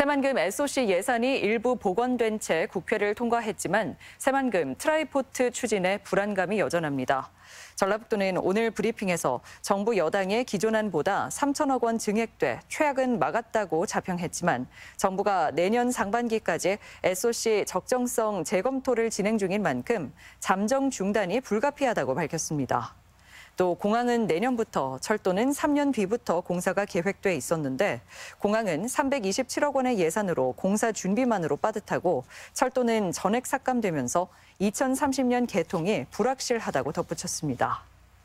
새만금 SOC 예산이 일부 복원된 채 국회를 통과했지만 새만금 트라이포트 추진에 불안감이 여전합니다. 전라북도는 오늘 브리핑에서 정부 여당의 기존안보다 3천억 원 증액돼 최악은 막았다고 자평했지만 정부가 내년 상반기까지 SOC 적정성 재검토를 진행 중인 만큼 잠정 중단이 불가피하다고 밝혔습니다. 또 공항은 내년부터 철도는 3년 뒤부터 공사가 계획돼 있었는데 공항은 327억 원의 예산으로 공사 준비만으로 빠듯하고 철도는 전액 삭감되면서 2030년 개통이 불확실하다고 덧붙였습니다.